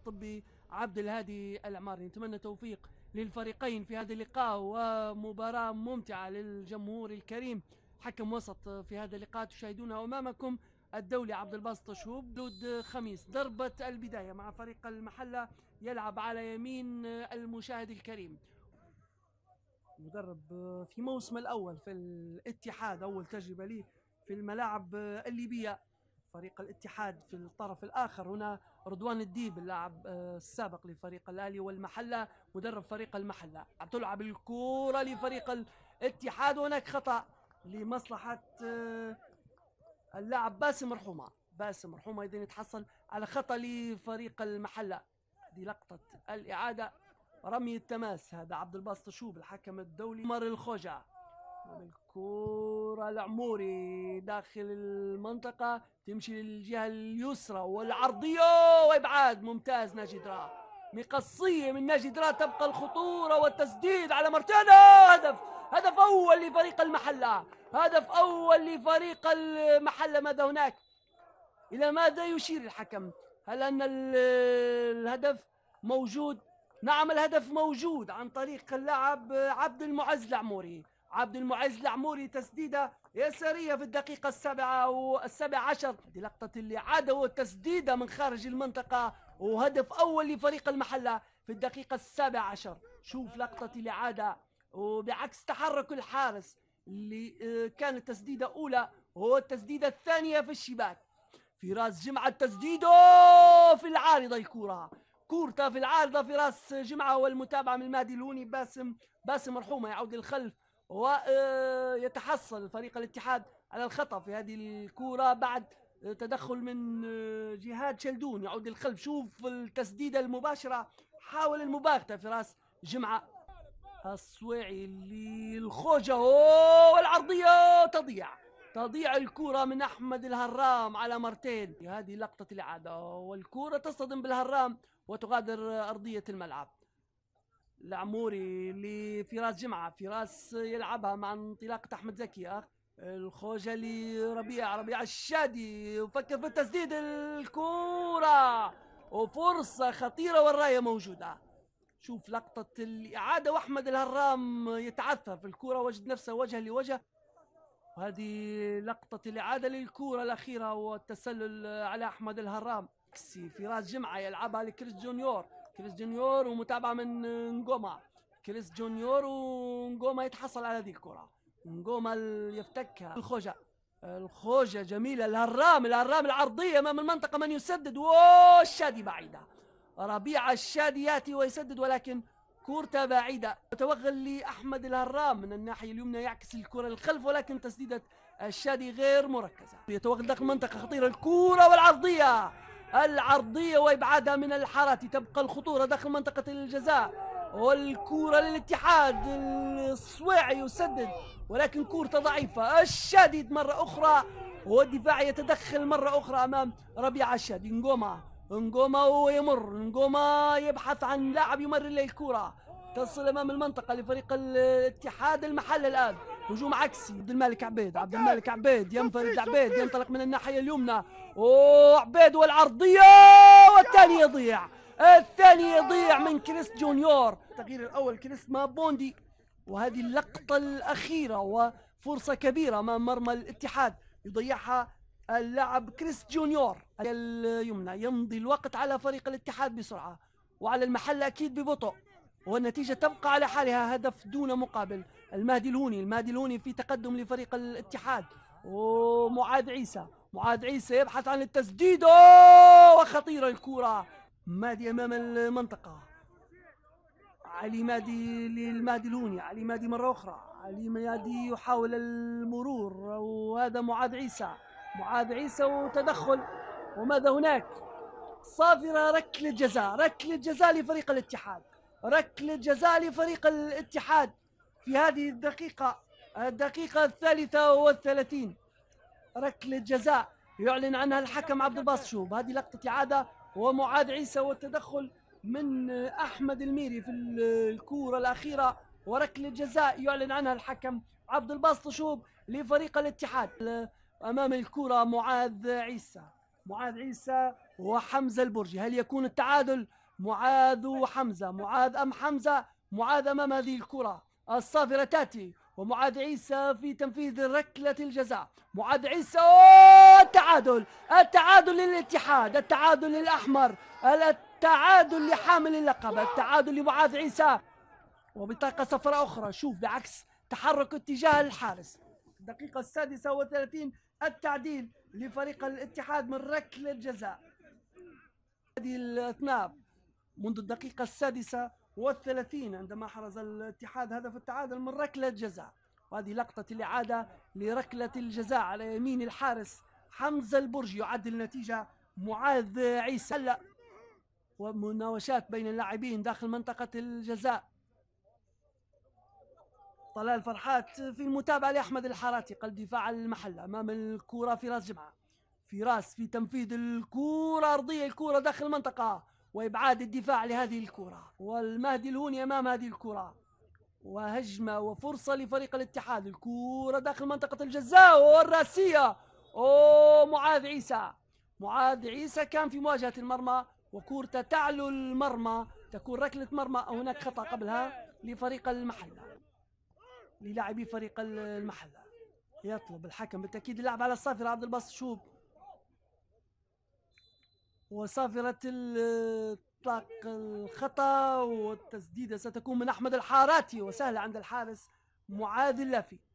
الطبي عبد الهادي العماري نتمنى توفيق للفريقين في هذا اللقاء ومباراة ممتعة للجمهور الكريم حكم وسط في هذا اللقاء تشاهدونه أمامكم الدولي عبد الباسط شهوب دود خميس ضربة البداية مع فريق المحلة يلعب على يمين المشاهد الكريم مدرب في موسم الأول في الاتحاد أول تجربة لي في الملاعب الليبية فريق الاتحاد في الطرف الآخر هنا رضوان الديب اللاعب آه، السابق لفريق الأهلي والمحلة مدرب فريق المحلة تلعب الكورة لفريق الاتحاد وهناك خطأ لمصلحة آه، اللاعب باسم رحومة باسم رحومة اذا يتحصل على خطأ لفريق المحلة دي لقطة الإعادة رمي التماس هذا عبد الباسط شوب الحكم الدولي عمر الخوجة الكرة العموري داخل المنطقة تمشي للجهة اليسرى والعرضية وإبعاد ممتاز ناجي درا مقصية من ناجي درا تبقى الخطورة والتسديد على مرتانا هدف هدف أول لفريق المحلة هدف أول لفريق المحلة ماذا هناك إلى ماذا يشير الحكم هل أن الهدف موجود نعم الهدف موجود عن طريق اللاعب عبد المعز العموري عبد المعز العموري تسديدة يسارية في الدقيقة السابعة والسابع عشر هذه لقطة اللي هو تسديدة من خارج المنطقة وهدف أول لفريق المحلة في الدقيقة السابع عشر شوف لقطة اللي عادة وبعكس تحرك الحارس اللي آه، كانت تسديدة أولى هو التسديدة الثانية في الشباك فراس جمعة تسديده في العارضة الكرة كورته في العارضة فراس جمعة والمتابعة من المهدي الهوني باسم باسم مرحومة يعود للخلف ويتحصل آه، فريق الاتحاد على الخطأ في هذه الكرة بعد تدخل من آه، جهاد شلدون يعود للخلف شوف التسديدة المباشرة حاول المباغتة في راس جمعة الصويعي للخوجة والعرضية تضيع تضيع الكرة من أحمد الهرام على مرتين هذه لقطة الإعادة والكرة تصطدم بالهرام وتغادر أرضية الملعب العموري اللي راس جمعه فراس يلعبها مع انطلاقه احمد زكي اخ الخوجة لربيع ربيع الشادي وفكر في التسديد الكورة وفرصة خطيرة والراية موجودة شوف لقطة الإعادة وأحمد الهرام يتعثر في الكورة وجد نفسه وجه لوجه وهذه لقطة الإعادة للكورة الأخيرة والتسلل على أحمد الهرام كسي فراس جمعة يلعبها لكريس جونيور كريس جونيور ومتابعه من نجوما كريس جونيور ونجوما يتحصل على هذه الكره نجوما يفتكها الخوجه الخوجه جميله الهرام الهرام العرضيه امام المنطقه من يسدد الشادي بعيده ربيع الشادي ياتي ويسدد ولكن كورته بعيدة توغل لأحمد الهرام من الناحية اليمنى يعكس الكرة للخلف ولكن تسديدة الشادي غير مركزة يتوغل داخل المنطقة خطيرة الكورة والعرضية العرضية وإبعادها من الحارات تبقى الخطورة داخل منطقة الجزاء والكورة للاتحاد الصويعي يسدد ولكن كورته ضعيفة الشديد مرة أخرى والدفاع يتدخل مرة أخرى أمام ربيع الشادي نقومة نقومة ويمر نقومة يبحث عن لاعب يمرر له الكرة تصل أمام المنطقة لفريق الاتحاد المحل الآن هجوم عكسي عبد الملك عبيد عبد الملك عبيد ينفرد عبيد ينطلق من الناحية اليمنى وعبيد والعرضية والثاني يضيع الثاني يضيع من كريس جونيور التغيير الأول كريس ما بوندي وهذه اللقطة الأخيرة وفرصة كبيرة أمام مرمى الاتحاد يضيعها اللاعب كريس جونيور اليمنى يمضي الوقت على فريق الاتحاد بسرعة وعلى المحل أكيد ببطء والنتيجة تبقى على حالها هدف دون مقابل المهدي الهوني المهدي الهوني في تقدم لفريق الاتحاد ومعاد عيسى معاد عيسى يبحث عن التسديد وخطيرة الكرة مادي أمام المنطقة علي مادي للمادي الهوني علي مادي مرة أخرى علي مادي يحاول المرور وهذا معاد عيسى معاد عيسى وتدخل وماذا هناك صافرة ركلة جزاء ركلة جزاء لفريق الاتحاد ركلة جزاء لفريق الاتحاد في هذه الدقيقة الدقيقة الثالثة والثلاثين ركلة جزاء يعلن عنها الحكم عبد الباسط شوب هذه لقطة إعادة ومعاد عيسى والتدخل من أحمد الميري في الكورة الأخيرة وركلة جزاء يعلن عنها الحكم عبد الباسط شوب لفريق الاتحاد أمام الكورة معاذ عيسى معاذ عيسى وحمزة البرجي هل يكون التعادل معاذ وحمزة معاذ أم حمزة معاذ أمام هذه الكرة الصافرة تأتي ومعاد عيسى في تنفيذ ركلة الجزاء معاد عيسى التعادل التعادل للاتحاد التعادل للأحمر التعادل لحامل اللقب التعادل لمعاد عيسى وبطاقة صفراء أخرى شوف بعكس تحرك اتجاه الحارس الدقيقة السادسة وثلاثين التعديل لفريق الاتحاد من ركلة الجزاء هذه الأثناء منذ الدقيقة السادسة والثلاثين عندما حرز الاتحاد هدف التعادل من ركلة جزاء وهذه لقطة الإعادة لركلة الجزاء على يمين الحارس حمزة البرجي يعدل النتيجة معاذ عيسى هلا ومناوشات بين اللاعبين داخل منطقة الجزاء طلال فرحات في المتابعة لأحمد الحراتي قلب دفاع المحلة أمام الكرة فراس جمعة فراس في تنفيذ الكرة أرضية الكرة داخل المنطقة وإبعاد الدفاع لهذه الكرة والمهدي الهوني أمام هذه الكرة وهجمة وفرصة لفريق الاتحاد الكرة داخل منطقة الجزاء والراسية أو معاذ عيسى معاذ عيسى كان في مواجهة المرمى وكورته تعلو المرمى تكون ركلة مرمى أو هناك خطأ قبلها لفريق المحلة للاعبي فريق المحلة يطلب الحكم بالتأكيد اللعب على الصافرة عبد الباسط شوب وصافرة الطاق الخطا والتسديدة ستكون من أحمد الحاراتي وسهلة عند الحارس معاذ اللافي